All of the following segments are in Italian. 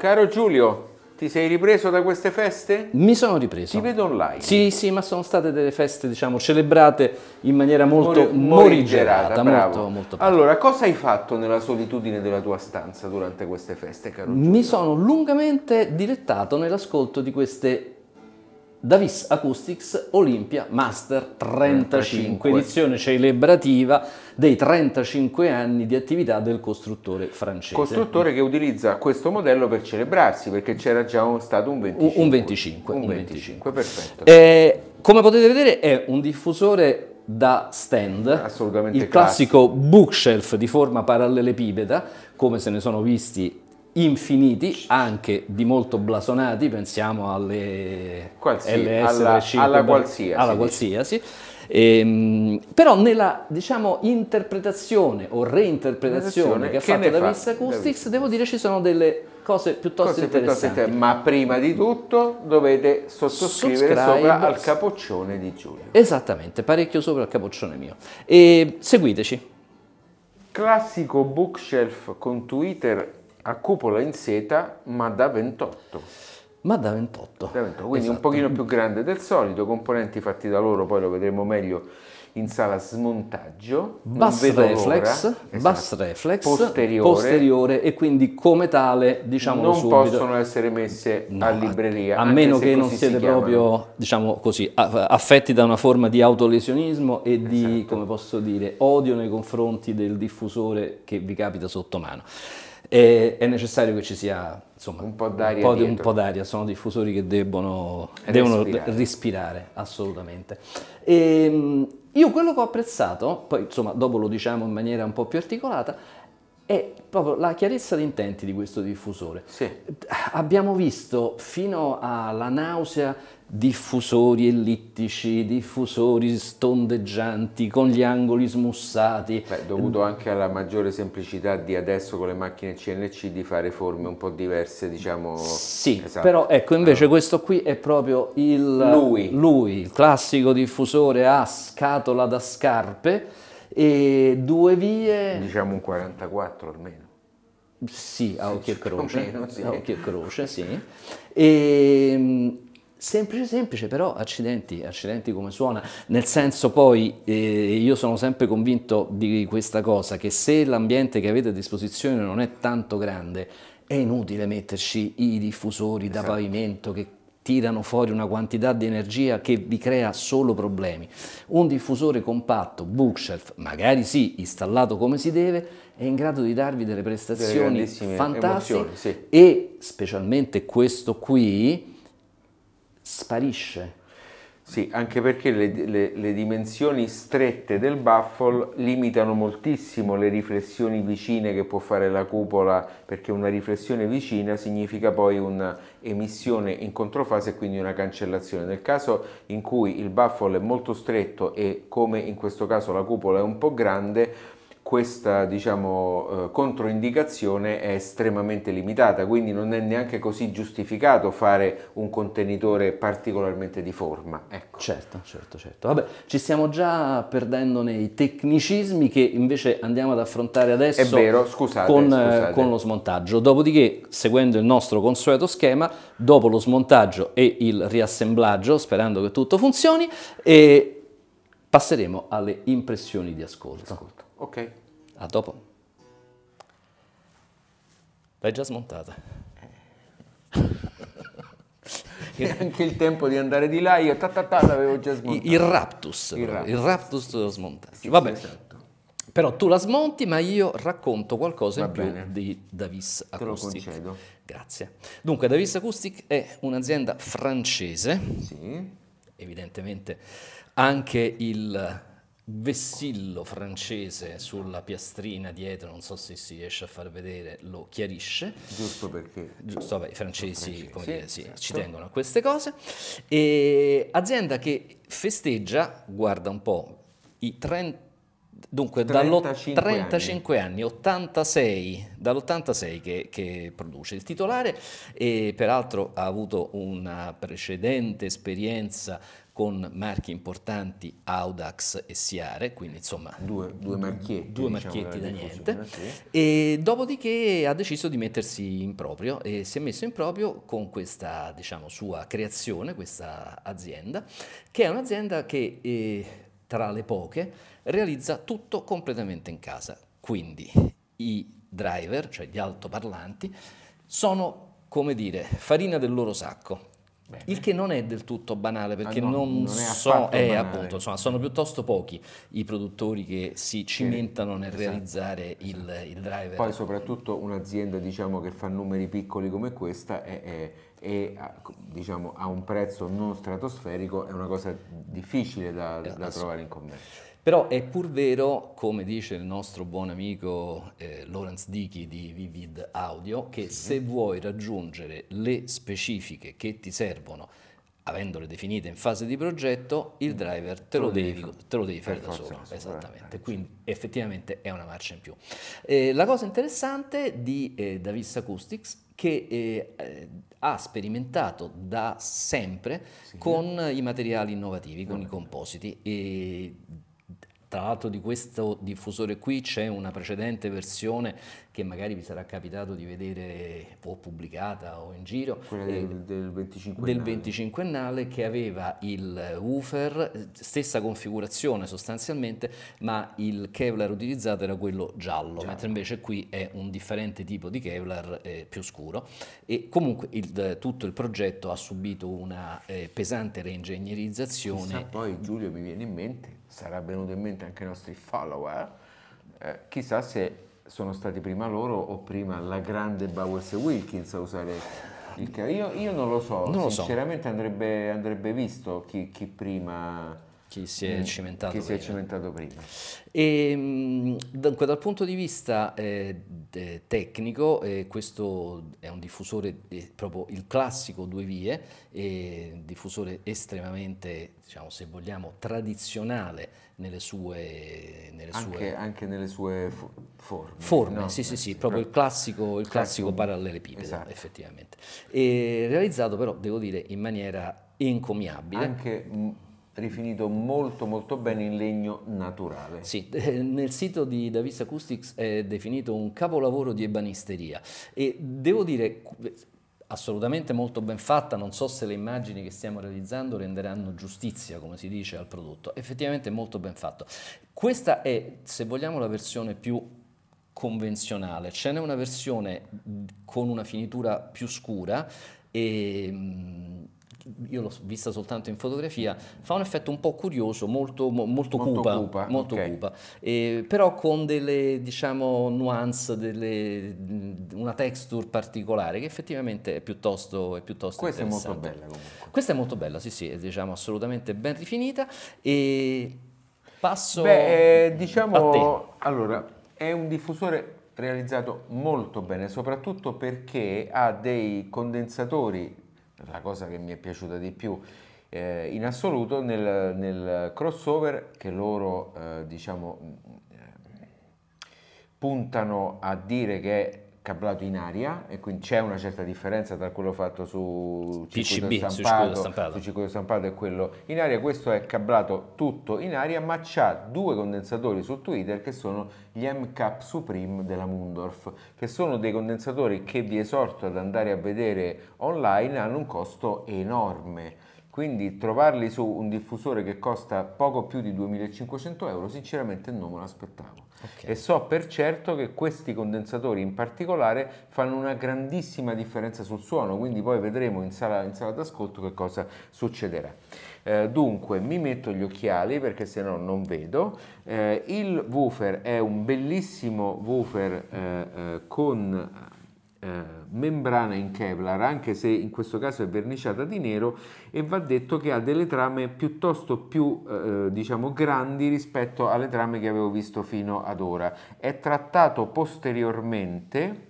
Caro Giulio, ti sei ripreso da queste feste? Mi sono ripreso. Ti vedo online. Sì, sì, ma sono state delle feste, diciamo, celebrate in maniera molto Mor- morigerata. Molto, molto allora, cosa hai fatto nella solitudine della tua stanza durante queste feste, caro Giulio? Mi sono lungamente dilettato nell'ascolto di queste Davis Acoustics Olympia Master 35, 35, edizione celebrativa dei 35 anni di attività del costruttore francese. Costruttore che utilizza questo modello per celebrarsi, perché c'era già un, stato un 25. Un 25, un 25, 25. perfetto. Eh, come potete vedere è un diffusore da stand, Assolutamente il classico, classico bookshelf di forma parallelepipeda, come se ne sono visti infiniti, anche di molto blasonati, pensiamo alle qualsiasi, alla, alla, qualsiasi. Alla qualsiasi. E, però nella diciamo, interpretazione o reinterpretazione che ha fatto da Davis Acoustics, devo dire ci sono delle cose piuttosto cose interessanti. Piuttosto, ma prima di tutto dovete sottoscrivere Subscribe. sopra al capoccione di Giulio. Esattamente, parecchio sopra al capoccione mio. E seguiteci. Classico bookshelf con Twitter a cupola in seta, ma da 28. Ma da 28. Da 28 quindi esatto. un pochino più grande del solito, componenti fatti da loro, poi lo vedremo meglio in sala smontaggio. Bass reflex, esatto. bass reflex posteriore. posteriore e quindi come tale, diciamo non subito, possono essere messe no, a libreria. A meno che non siete proprio, diciamo così, affetti da una forma di autolesionismo e di, esatto. come posso dire, odio nei confronti del diffusore che vi capita sotto mano e è necessario che ci sia insomma, un po' d'aria. Un po', un po d'aria. sono diffusori che devono, devono respirare. respirare. assolutamente. E, ehm, io quello che ho apprezzato, poi insomma dopo lo diciamo in maniera un po' più articolata, è proprio la chiarezza di intenti di questo diffusore. Sì. Abbiamo visto fino alla nausea diffusori ellittici, diffusori stondeggianti con gli angoli smussati. Beh, dovuto anche alla maggiore semplicità di adesso con le macchine CNC di fare forme un po' diverse, diciamo. Sì, esatto. però ecco invece allora. questo qui è proprio il, lui. lui, il classico diffusore a scatola da scarpe e due vie. Diciamo un 44 almeno. Sì, a occhio e croce. sì. A occhio e croce, sì. E, semplice semplice però accidenti accidenti come suona nel senso poi eh, io sono sempre convinto di questa cosa che se l'ambiente che avete a disposizione non è tanto grande è inutile metterci i diffusori esatto. da pavimento che tirano fuori una quantità di energia che vi crea solo problemi. Un diffusore compatto, bookshelf, magari sì, installato come si deve, è in grado di darvi delle prestazioni delle fantastiche sì. e specialmente questo qui sparisce sì, anche perché le, le, le, dimensioni strette del baffle limitano moltissimo le riflessioni vicine che può fare la cupola, perché una riflessione vicina significa poi un'emissione in controfase e quindi una cancellazione. Nel caso in cui il baffle è molto stretto e come in questo caso la cupola è un po' grande, questa diciamo, eh, controindicazione è estremamente limitata, quindi non è neanche così giustificato fare un contenitore particolarmente di forma. Ecco. Certo, certo, certo. Vabbè, ci stiamo già perdendo nei tecnicismi che invece andiamo ad affrontare adesso vero, scusate, con, eh, scusate. con lo smontaggio. Dopodiché, seguendo il nostro consueto schema, dopo lo smontaggio e il riassemblaggio, sperando che tutto funzioni, passeremo alle impressioni di ascolto. ascolto. Ok. A dopo. L'hai già smontata. E anche il tempo di andare di là, io ta, ta, ta l'avevo già smontata. Il raptus, il raptus, raptus lo smontato. Sì, Vabbè. Esatto. Però tu la smonti, ma io racconto qualcosa Va in bene. più di Davis Acoustic. Te lo concedo. Grazie. Dunque, Davis Acoustic è un'azienda francese. Sì. Evidentemente anche il vessillo francese sulla piastrina dietro, non so se si riesce a far vedere, lo chiarisce. Giusto perché... Giusto, vabbè, i francesi, francesi dire, sì, esatto. ci tengono a queste cose. E azienda che festeggia, guarda un po', i 30... Dunque, 35, 35 anni 86, dall'86 che, che, produce il titolare e peraltro ha avuto una precedente esperienza con marchi importanti Audax e Siare, quindi insomma due, due marchietti, due diciamo, marchietti da niente, e dopodiché ha deciso di mettersi in proprio e si è messo in proprio con questa diciamo, sua creazione, questa azienda, che è un'azienda che eh, tra le poche realizza tutto completamente in casa, quindi i driver, cioè gli altoparlanti, sono come dire farina del loro sacco, Bene. Il che non è del tutto banale ah, perché ah, no, non, non so, eh, appunto, insomma, sono piuttosto pochi i produttori che si cimentano nel esatto. realizzare esatto. il, il, driver. Poi soprattutto un'azienda diciamo, che fa numeri piccoli come questa è, è e diciamo, a un prezzo non stratosferico è una cosa difficile da, da eh, trovare in commercio. Però è pur vero, come dice il nostro buon amico eh, Lawrence Dickey di Vivid Audio, che sì. se vuoi raggiungere le specifiche che ti servono, avendole definite in fase di progetto, il driver te lo, devi, te lo devi fare da solo. Esattamente, eh, quindi certo. effettivamente è una marcia in più. Eh, la cosa interessante di eh, Davis Acoustics che eh, eh ha sperimentato da sempre sì. con i materiali innovativi, con i compositi. E tra l'altro di questo diffusore qui c'è una precedente versione che magari vi sarà capitato di vedere o pubblicata o in giro quella eh, del, del 25ennale che aveva il woofer eh, stessa configurazione sostanzialmente ma il Kevlar utilizzato era quello giallo, giallo. mentre invece qui è un differente tipo di Kevlar eh, più scuro e comunque il, tutto il progetto ha subito una eh, pesante reingegnerizzazione Chissà, poi Giulio mi viene in mente sarà venuto in mente anche ai nostri follower, eh, chissà se sono stati prima loro o prima la grande Bowers e Wilkins a usare il io, io non lo so, non sinceramente so. Andrebbe, andrebbe, visto chi, chi prima chi si è mm. cimentato, chi prima. Si è cimentato prima. E, ehm, dunque, dal punto di vista eh, tecnico, eh, questo è un diffusore eh, proprio il classico due vie, eh, diffusore estremamente, diciamo, se vogliamo, tradizionale nelle sue, nelle anche, sue... anche, nelle sue fo forme. Forme, no? sì, sì, sì, eh, proprio il classico, il classico parallelepipedo, esatto. effettivamente. E realizzato però, devo dire, in maniera encomiabile. Anche mm, rifinito molto molto bene in legno naturale. Sì, eh, nel sito di Davis Acoustics è definito un capolavoro di ebanisteria e devo dire assolutamente molto ben fatta, non so se le immagini che stiamo realizzando renderanno giustizia, come si dice, al prodotto, effettivamente molto ben fatto. Questa è, se vogliamo, la versione più convenzionale, ce n'è una versione con una finitura più scura e mm, io l'ho vista soltanto in fotografia, fa un effetto un po' curioso, molto, mo, molto, molto cupa, cupa, molto okay. cupa eh, però con delle diciamo, nuance, delle, una texture particolare che effettivamente è piuttosto, è piuttosto Questa è molto bella comunque. Questa è molto bella, sì sì, è diciamo, assolutamente ben rifinita e passo Beh, eh, diciamo, Allora, è un diffusore realizzato molto bene, soprattutto perché ha dei condensatori la cosa che mi è piaciuta di più eh, in assoluto nel, nel, crossover che loro eh, diciamo mm, eh, puntano a dire che è cablato in aria e quindi c'è una certa differenza tra quello fatto su PCB, stampato, su circuito stampato, e quello in aria. Questo è cablato tutto in aria, ma c'ha due condensatori su Twitter che sono gli MCAP Supreme della Mundorf, che sono dei condensatori che vi esorto ad andare a vedere online, hanno un costo enorme. Quindi trovarli su un diffusore che costa poco più di 2500 euro, sinceramente non me l'aspettavo. Okay. E so per certo che questi condensatori in particolare fanno una grandissima differenza sul suono, quindi poi vedremo in sala, in sala d'ascolto che cosa succederà. Eh, dunque, mi metto gli occhiali perché se no non vedo. Eh, il woofer è un bellissimo woofer eh, eh con eh, membrana in Kevlar, anche se in questo caso è verniciata di nero e va detto che ha delle trame piuttosto più eh, diciamo grandi rispetto alle trame che avevo visto fino ad ora. È trattato posteriormente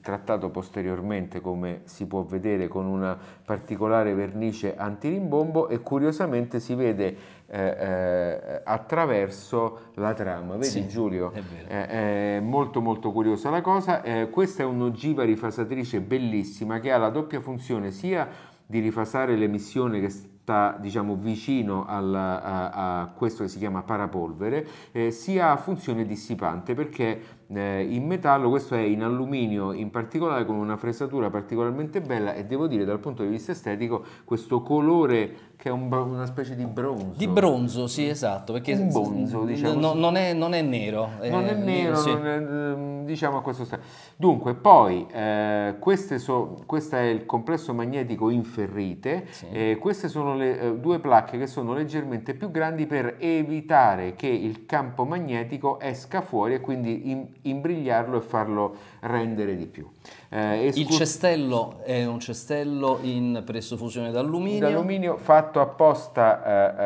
trattato posteriormente come si può vedere con una particolare vernice antirimbombo e curiosamente si vede eh, eh, attraverso la trama vedi sì, Giulio è, eh, è, molto molto curiosa la cosa eh, questa è un'ogiva rifasatrice bellissima che ha la doppia funzione sia di rifasare l'emissione che sta diciamo vicino al, a, a, questo che si chiama parapolvere eh, sia funzione dissipante perché eh, in metallo, questo è in alluminio in particolare con una fresatura particolarmente bella e devo dire dal punto di vista estetico questo colore che è un, una specie di bronzo. Di bronzo, sì esatto, perché un bonzo, diciamo. no, non, è, non, è, nero. Non è, è nero, sì. non è, ehm, diciamo a questo stato. Dunque, poi, eh, so, questo è il complesso magnetico in ferrite, sì. eh, queste sono le eh, due placche che sono leggermente più grandi per evitare che il campo magnetico esca fuori e quindi in, imbrigliarlo e farlo rendere di più. Eh, escurs- il cestello è un cestello in pressofusione d'alluminio. D'alluminio fatto apposta eh,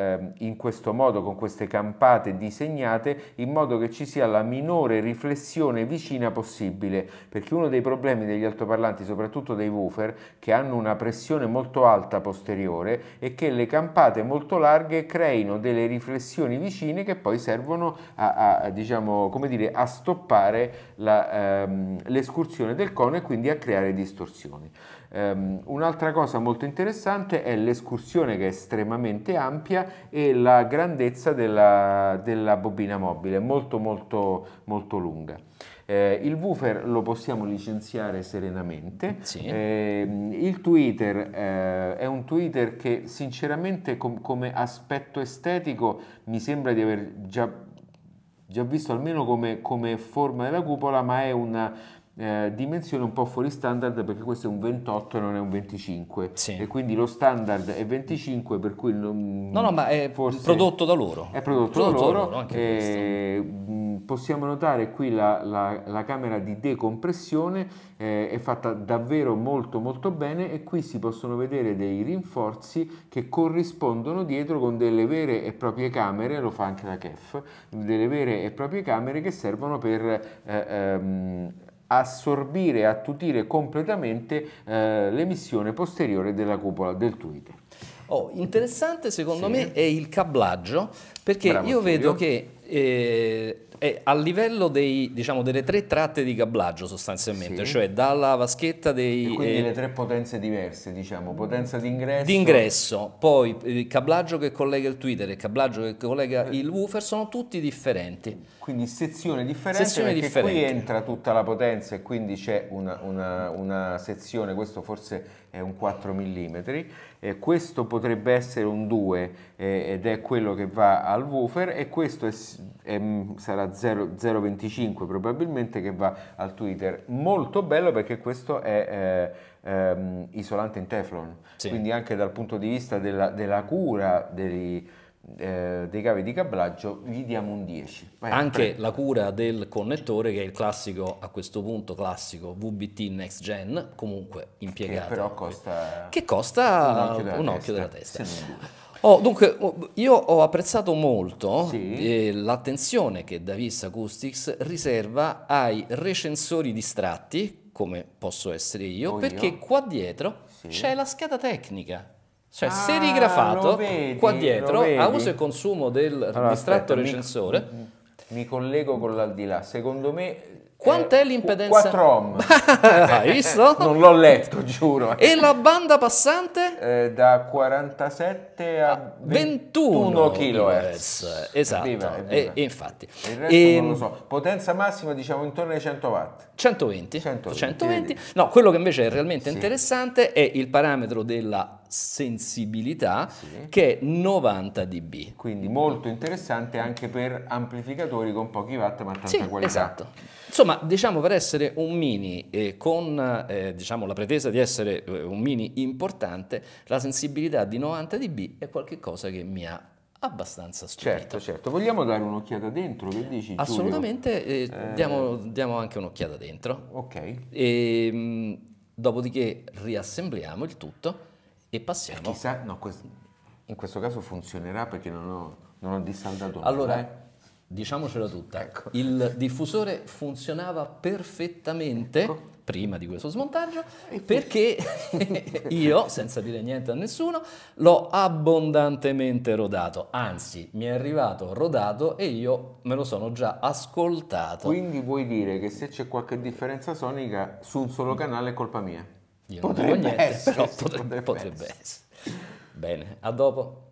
eh, ehm, in questo modo, con queste campate disegnate, in modo che ci sia la minore riflessione vicina possibile, perché uno dei problemi degli altoparlanti, soprattutto dei woofer, che hanno una pressione molto alta posteriore, è che le campate molto larghe creino delle riflessioni vicine che poi servono a, a, a diciamo, come dire, a stoppare ehm, l'escursione ehm, del cono e quindi a creare distorsioni. Um, un'altra cosa molto interessante è l'escursione che è estremamente ampia e la grandezza della, della bobina mobile, molto molto molto lunga. Eh, il woofer lo possiamo licenziare serenamente. Sì. Eh, il tweeter eh, è un tweeter che sinceramente com come aspetto estetico mi sembra di aver già già visto almeno come, come forma della cupola, ma è una eh, dimensione un po' fuori standard perché questo è un 28 e non è un 25 sì. e quindi lo standard è 25 per cui non, no no ma è prodotto da loro è prodotto, prodotto da loro, da loro e, mh, mm, possiamo notare qui la, la, la camera di decompressione eh, è fatta davvero molto molto bene e qui si possono vedere dei rinforzi che corrispondono dietro con delle vere e proprie camere lo fa anche la KEF delle vere e proprie camere che servono per eh, ehm, assorbire e attutire completamente eh, l'emissione posteriore della cupola del Twitter. Oh, interessante secondo sì. me è il cablaggio, perché Bravo, io vedo che e, eh, e eh, a livello dei, diciamo, delle tre tratte di cablaggio sostanzialmente, sì. cioè dalla vaschetta dei... E quindi eh, le tre potenze diverse, diciamo, potenza d'ingresso... D'ingresso, poi il cablaggio che collega il Twitter e il cablaggio che collega eh. il woofer sono tutti differenti. Quindi sezione differente sezione perché differenti. qui entra tutta la potenza e quindi c'è una, una, una sezione, questo forse è un 4 mm, eh, questo potrebbe essere un 2 eh, ed è quello che va al woofer e questo è, è, mm, sarà 0,25 probabilmente che va al Twitter. Molto bello perché questo è eh, ehm, isolante in teflon, sì. quindi anche dal punto di vista della, della cura dei eh, dei cavi di cablaggio gli diamo un 10. Vai, Anche prego. la cura del connettore che è il classico, a questo punto classico, VBT Next Gen, comunque impiegato. Che però costa, che costa un occhio della un testa. Occhio della testa. Oh, dunque, oh, io ho apprezzato molto sì. Eh, l'attenzione che Davis Acoustics riserva ai recensori distratti, come posso essere io, o oh, perché io. qua dietro sì. c'è la scheda tecnica cioè, ah, serigrafato vedi, qua dietro a uso e consumo del allora, distratto aspetta, recensore. Mi, mi collego con l'aldilà. Secondo me Quant'è eh, l'impedenza? 4 ohm. Hai visto? non l'ho letto, giuro. E la banda passante? Eh, da 47 a, a 21, 21 kHz. Esatto. Evviva, evviva. E, infatti. il resto e... non ehm, lo so. Potenza massima diciamo intorno ai 100 watt. 120. 120. 120. No, quello che invece è realmente sì. interessante è il parametro della sensibilità sì. che è 90 dB. Quindi molto interessante anche per amplificatori con pochi watt ma tanta sì, qualità. Esatto. Insomma, diciamo per essere un mini eh, con eh, diciamo, la pretesa di essere eh, un mini importante, la sensibilità di 90 dB è qualcosa che mi ha abbastanza stupito. Certo, certo. Vogliamo dare un'occhiata dentro? Che dici, Assolutamente, eh, eh, diamo, diamo, anche un'occhiata dentro. Ok. E, ehm, mh, dopodiché riassembliamo il tutto e passiamo. E eh, chissà, no, in questo caso funzionerà perché non ho, non ho dissaldato. Allora, mai. Eh. diciamocela tutta, ecco. il diffusore funzionava perfettamente. Ecco prima di questo smontaggio, perché io, senza dire niente a nessuno, l'ho abbondantemente rodato, anzi mi è arrivato rodato e io me lo sono già ascoltato. Quindi vuoi dire che se c'è qualche differenza sonica su un solo canale è colpa mia? Io potrebbe non niente, essere, però potrebbe, potrebbe, potrebbe essere. Bene, a dopo.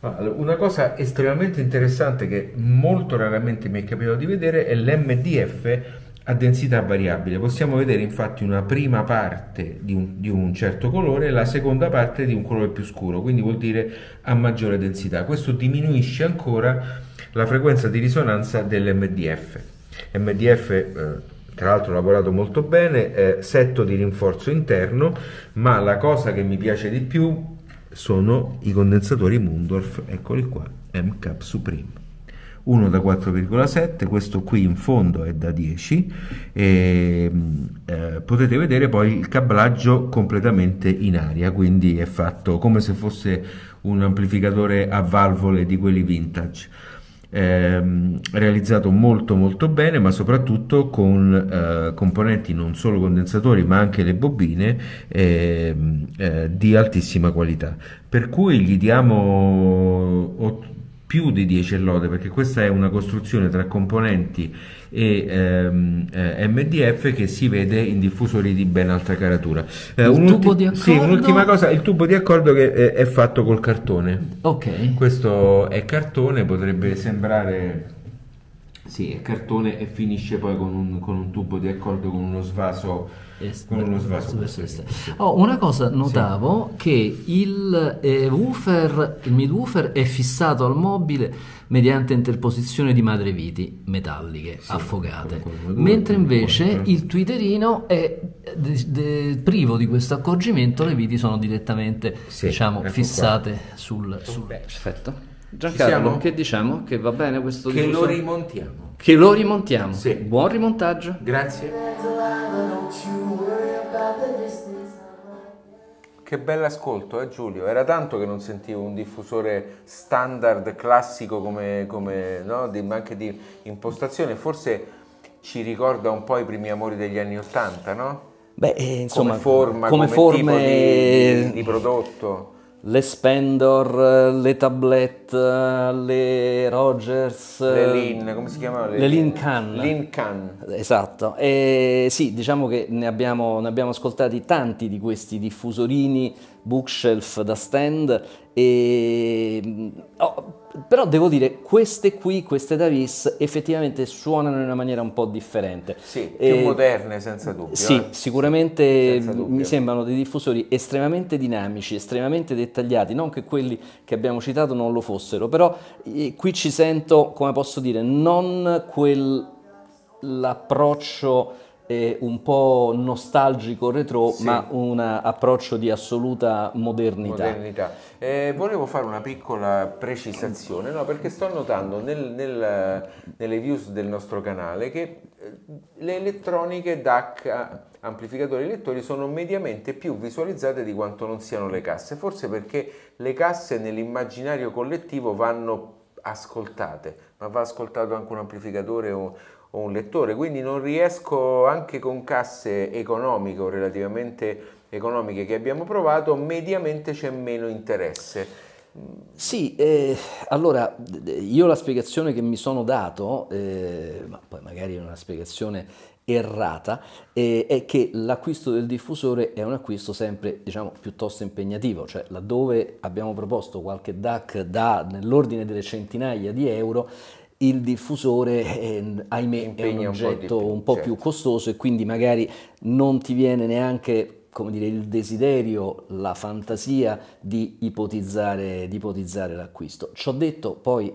Una cosa estremamente interessante che molto raramente mi è capitato di vedere è l'MDF a densità variabile. Possiamo vedere infatti una prima parte di un, di un certo colore e la seconda parte di un colore più scuro, quindi vuol dire a maggiore densità. Questo diminuisce ancora la frequenza di risonanza dell'MDF. MDF, eh, tra l'altro lavorato molto bene, eh, setto di rinforzo interno, ma la cosa che mi piace di più sono i condensatori Mundorf, eccoli qua, MCAP Supreme. Uno da 4,7, questo qui in fondo è da 10 e mm, eh, potete vedere poi il cablaggio completamente in aria, quindi è fatto come se fosse un amplificatore a valvole di quelli vintage ehm, realizzato molto molto bene ma soprattutto con eh, componenti non solo condensatori ma anche le bobine eh, eh, di altissima qualità per cui gli diamo più di 10 lode perché questa è una costruzione tra componenti e ehm, eh, MDF che si vede in diffusori di ben altra caratura. Eh, un tubo di accordo? Sì, un'ultima cosa, il tubo di accordo che è, eh, è fatto col cartone. Ok. Questo è cartone, potrebbe sembrare... Sì, è cartone e finisce poi con un, con un tubo di accordo con uno svaso Oh, una cosa notavo sì. che il eh, woofer, il midwoofer è fissato al mobile mediante interposizione di madreviti metalliche sì, affogate, mentre invece il twitterino è de- de- privo di questo accorgimento, le viti sono direttamente sì, diciamo, ecco fissate qua. sul, sul... Perfetto. Giancarlo, che diciamo? Che va bene questo Che discorso? lo rimontiamo. Che lo rimontiamo. Sì. Buon rimontaggio. Grazie. Che bell'ascolto, eh Giulio? Era tanto che non sentivo un diffusore standard classico come, come no? di, anche di impostazione, forse ci ricorda un po' i primi amori degli anni Ottanta, no? Beh, eh, insomma, come forma, come, come forme... tipo di, di, di prodotto le Spendor, le Tablette, le Rogers. Le Lin, come si chiamano? Le, le Lin Can. Lin Can. Esatto. E sì, diciamo che ne abbiamo, ne abbiamo ascoltati tanti di questi diffusorini bookshelf da stand e, ehm, oh, però devo dire, queste qui, queste Davis, effettivamente suonano in una maniera un po' differente. Sì, più eh, moderne, senza dubbio. Eh. Sì, eh. sicuramente dubbio. mi sembrano dei diffusori estremamente dinamici, estremamente dettagliati, non che quelli che abbiamo citato non lo fossero, però eh, qui ci sento, come posso dire, non quell'approccio un po' nostalgico retro, sì. ma un approccio di assoluta modernità. modernità. Eh, volevo fare una piccola precisazione, no? perché sto notando nel, nel, nelle views del nostro canale che eh, le elettroniche DAC amplificatori lettori sono mediamente più visualizzate di quanto non siano le casse, forse perché le casse nell'immaginario collettivo vanno ascoltate, ma va ascoltato anche un amplificatore o o un lettore, quindi non riesco anche con casse economiche o relativamente economiche che abbiamo provato, mediamente c'è meno interesse. Sì, eh, allora io la spiegazione che mi sono dato, eh, ma poi magari è una spiegazione errata, eh, è che l'acquisto del diffusore è un acquisto sempre diciamo, piuttosto impegnativo, cioè laddove abbiamo proposto qualche DAC da, nell'ordine delle centinaia di euro, il diffusore, eh, ahimè, è un oggetto un po', più, un po più certo. costoso e quindi magari non ti viene neanche come dire, il desiderio, la fantasia di ipotizzare, di ipotizzare l'acquisto. Ciò detto, poi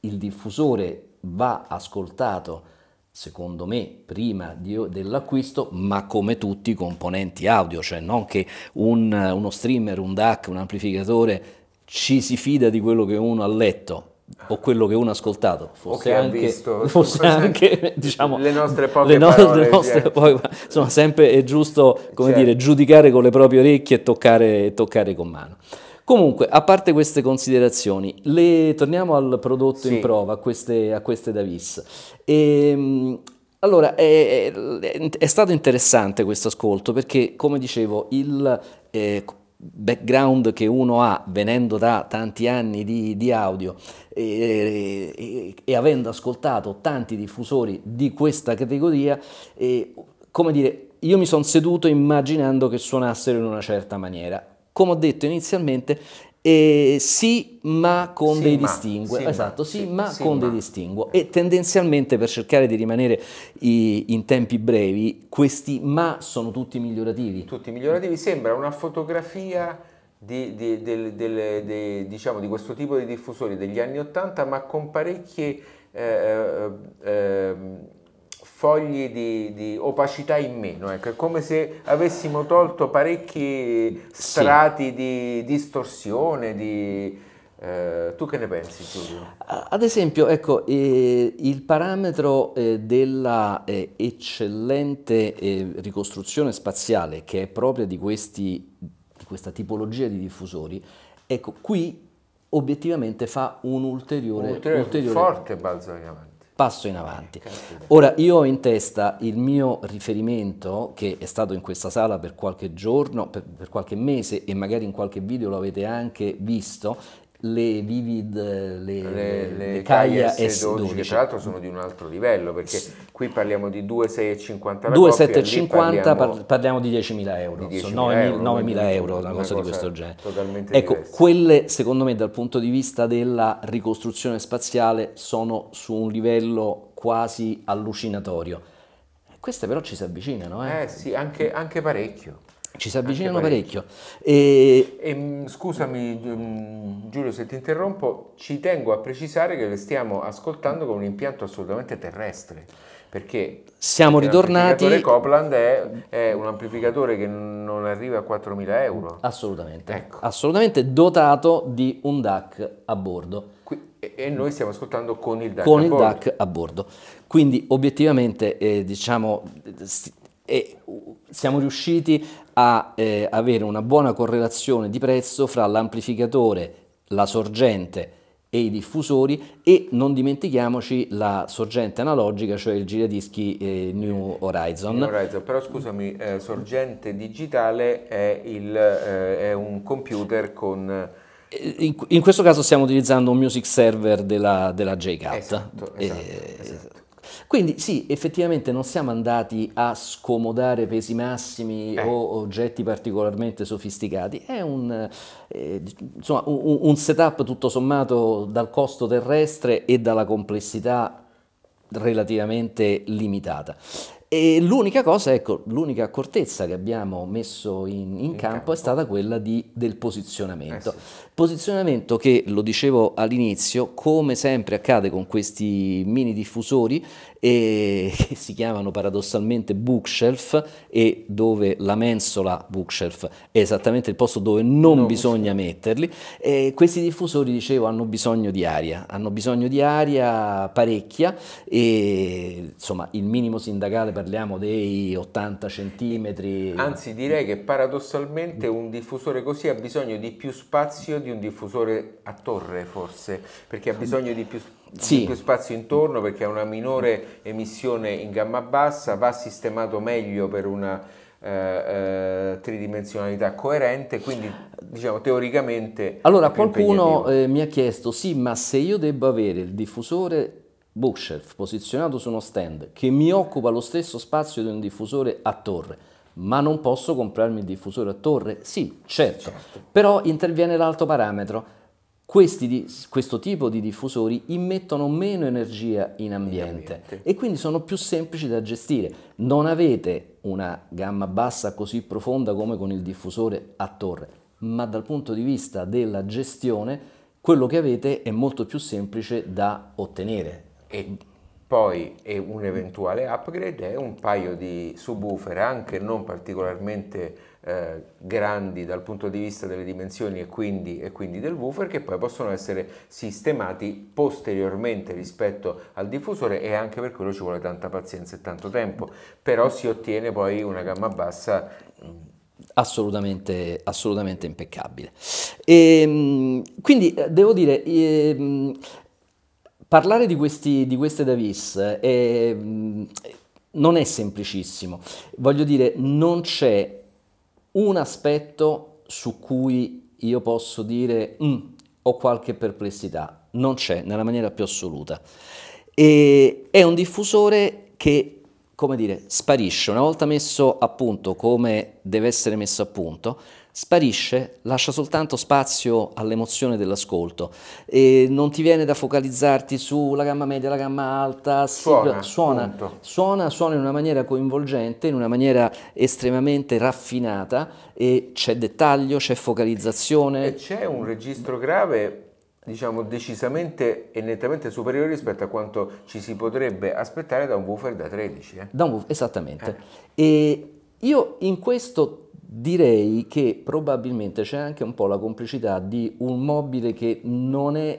il diffusore va ascoltato, secondo me, prima dell'acquisto, ma come tutti i componenti audio, cioè non che un, uno streamer, un DAC, un amplificatore ci si fida di quello che uno ha letto, o quello che uno ha ascoltato fosse anche, visto, fosse anche diciamo, le nostre poche le no, parole, le nostre poche, insomma sempre è giusto come certo. dire, giudicare con le proprie orecchie e toccare, toccare, con mano comunque a parte queste considerazioni le, torniamo al prodotto sì. in prova a queste, a queste Davis e, ehm, allora, è, è, è, stato interessante questo ascolto perché, come dicevo, il, eh, background che uno ha venendo da tanti anni di, di audio e, e, e, avendo ascoltato tanti diffusori di questa categoria, e, come dire, io mi sono seduto immaginando che suonassero in una certa maniera. Come ho detto inizialmente, eh, sì, ma con sì, dei ma, distinguo. Sì, esatto, sì, sì ma con ma. dei distinguo. Eh. E tendenzialmente per cercare di rimanere i, in tempi brevi, questi ma sono tutti migliorativi. Tutti migliorativi, sembra una fotografia di, di, del, del, de, diciamo, di questo tipo di diffusori degli anni Ottanta, ma con parecchie... Eh, eh, eh fogli di, di, opacità in meno, ecco. è come se avessimo tolto parecchi strati sì. di distorsione, di, eh, tu che ne pensi Giulio? Ad esempio, ecco, eh, il parametro eh, della eh, eccellente eh, ricostruzione spaziale che è propria di, questi, di questa tipologia di diffusori, ecco, qui obiettivamente fa un ulteriore, un ulteriore, ulteriore forte balzo in avanti passo in avanti. Ora io ho in testa il mio riferimento che è stato in questa sala per qualche giorno, per, per qualche mese e magari in qualche video lo avete anche visto, le Vivid, le, le, le, le Caia S12, S12, che tra l'altro sono di un altro livello perché qui parliamo di 2,650 2,750 parliamo, parliamo, di 10.000 euro, di 10 9.000 euro, una, cosa, cosa di questo genere. Ecco, diversa. quelle secondo me dal punto di vista della ricostruzione spaziale sono su un livello quasi allucinatorio. Queste però ci si avvicinano. Eh, eh sì, anche, anche parecchio. Ci si avvicinano parecchio. parecchio. E... E, mm, scusami mm, Giulio se ti interrompo, ci tengo a precisare che le stiamo ascoltando con un impianto assolutamente terrestre perché siamo ritornati. Il Copland è, è, un amplificatore che non arriva a 4.000 euro. Assolutamente, ecco. assolutamente dotato di un DAC a bordo. Qui, e noi stiamo ascoltando con il DAC, con a, il bordo. DAC a bordo. Quindi obiettivamente eh, diciamo, eh, eh siamo riusciti a eh, avere una buona correlazione di prezzo fra l'amplificatore, la sorgente e i diffusori e non dimentichiamoci la sorgente analogica, cioè il giradischi eh, New, Horizon. New Horizon. Però scusami, eh, sorgente digitale è, il, eh, è un computer con... Eh, in, in, questo caso stiamo utilizzando un music server della, della JCAT. Esatto, esatto, eh, esatto. Quindi sì, effettivamente non siamo andati a scomodare pesi massimi eh. o oggetti particolarmente sofisticati, è un, eh, insomma, un, un setup tutto sommato dal costo terrestre e dalla complessità relativamente limitata. E l'unica cosa, ecco, l'unica accortezza che abbiamo messo in, in, in campo, campo, è stata quella di, del posizionamento. Eh sì. Posizionamento che, lo dicevo all'inizio, come sempre accade con questi mini diffusori eh, che si chiamano paradossalmente bookshelf e dove la mensola bookshelf è esattamente il posto dove non, non bisogna possiamo. metterli. Eh, questi diffusori, dicevo, hanno bisogno di aria, hanno bisogno di aria parecchia e insomma il minimo sindacale parliamo dei 80 centimetri. Anzi direi che paradossalmente un diffusore così ha bisogno di più spazio di un diffusore a torre forse, perché ha bisogno di più, sì. di più spazio intorno, perché ha una minore emissione in gamma bassa, va sistemato meglio per una eh, eh tridimensionalità coerente, quindi diciamo teoricamente... Allora qualcuno eh, mi ha chiesto, sì ma se io debbo avere il diffusore bookshelf posizionato su uno stand che mi occupa lo stesso spazio di un diffusore a torre, ma non posso comprarmi il diffusore a torre? Sì, certo, certo. però interviene l'alto parametro. Questi, questo tipo di diffusori immettono meno energia in ambiente, in ambiente e quindi sono più semplici da gestire. Non avete una gamma bassa così profonda come con il diffusore a torre, ma dal punto di vista della gestione quello che avete è molto più semplice da ottenere e poi un eventuale upgrade è un paio di subwoofer anche non particolarmente eh, grandi dal punto di vista delle dimensioni e quindi, e quindi, del woofer che poi possono essere sistemati posteriormente rispetto al diffusore e anche per quello ci vuole tanta pazienza e tanto tempo però si ottiene poi una gamma bassa mm, assolutamente, assolutamente impeccabile e, ehm, quindi eh, devo dire ehm, parlare di, questi, di queste Davis è, eh, mm, non è semplicissimo. Voglio dire, non c'è un aspetto su cui io posso dire mm, ho qualche perplessità. Non c'è, nella maniera più assoluta. E è un diffusore che, come dire, sparisce. Una volta messo a punto come deve essere messo a punto, sparisce, lascia soltanto spazio all'emozione dell'ascolto e non ti viene da focalizzarti sulla gamma media, la gamma alta, suona, suona, suona, suona, in una maniera coinvolgente, in una maniera estremamente raffinata e c'è dettaglio, c'è focalizzazione. E c'è un registro grave diciamo decisamente e nettamente superiore rispetto a quanto ci si potrebbe aspettare da un woofer da 13. Eh? Da un woofer, esattamente. Eh. E io in questo Direi che probabilmente c'è anche un po' la complicità di un mobile che non è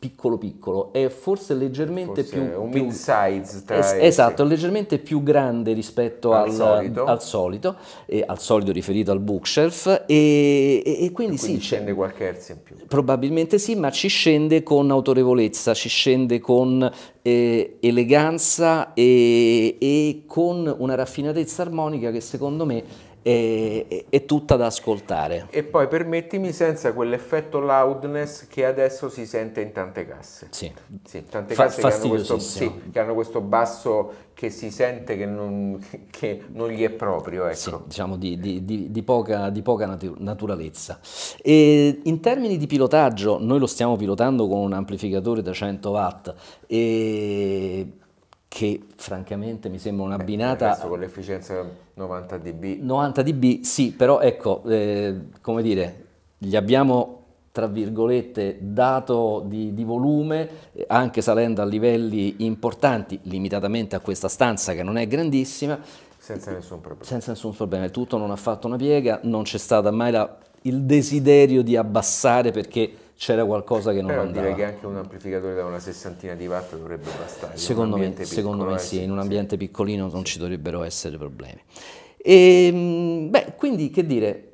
piccolo piccolo è forse leggermente forse più un più, mid size es, esatto leggermente più grande rispetto al, al solito, al solito, eh, al solito riferito al bookshelf e, e, e quindi, e sì scende qualche hertz in più probabilmente sì ma ci scende con autorevolezza ci scende con eh, eleganza e, e con una raffinatezza armonica che secondo me è, è, tutta da ascoltare. E poi permettimi senza quell'effetto loudness che adesso si sente in tante casse. Sì, sì tante Fa, casse che hanno, questo, sì, che hanno, questo, basso che si sente che non, che non gli è proprio. Ecco. Sì, diciamo di, di, di, di poca, poca natu naturalezza. E in termini di pilotaggio, noi lo stiamo pilotando con un amplificatore da 100 watt e che francamente mi sembra una Beh, binata... Adesso con l'efficienza 90 dB. 90 dB sì, però ecco, eh, come dire, gli abbiamo tra virgolette dato di, di volume, eh, anche salendo a livelli importanti, limitatamente a questa stanza che non è grandissima, senza nessun problema. Senza nessun problema, tutto non ha fatto una piega, non c'è stato mai la, il desiderio di abbassare perché c'era qualcosa che non Però andava. Direi che anche un amplificatore da una sessantina di watt dovrebbe bastare. Secondo, me, piccolo, secondo me, sì, eh, in un ambiente sì. piccolino non ci dovrebbero essere problemi. E, ehm, beh, quindi che dire,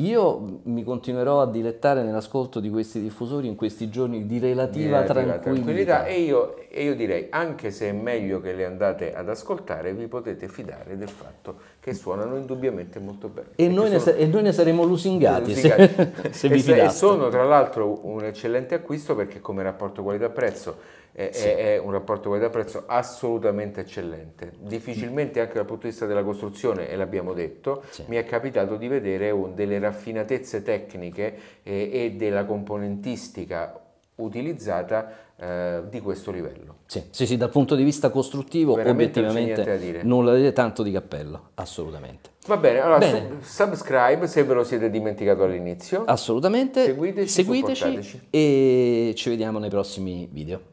io mi continuerò a dilettare nell'ascolto di questi diffusori in questi giorni di relativa, di relativa tranquillità. tranquillità e, io, e, io, direi, anche se è meglio che le andate ad ascoltare, vi potete fidare del fatto che suonano indubbiamente molto bene. E, noi, sono, ne, e noi, ne, saremo lusingati, lusingati. se, se vi fidate. E sono tra l'altro un eccellente acquisto perché come rapporto qualità-prezzo è, sì. è, un rapporto qualità-prezzo assolutamente eccellente. Difficilmente anche dal punto di vista della costruzione, e l'abbiamo detto, sì. mi è capitato di vedere un, delle raffinatezze tecniche e, eh, e della componentistica utilizzata eh, di questo livello. Sì, sì, sì, dal punto di vista costruttivo Veramente obiettivamente non la dite tanto di cappello, assolutamente. Va bene, allora bene. subscribe se ve lo siete dimenticato all'inizio. Assolutamente, seguiteci, seguiteci e ci vediamo nei prossimi video.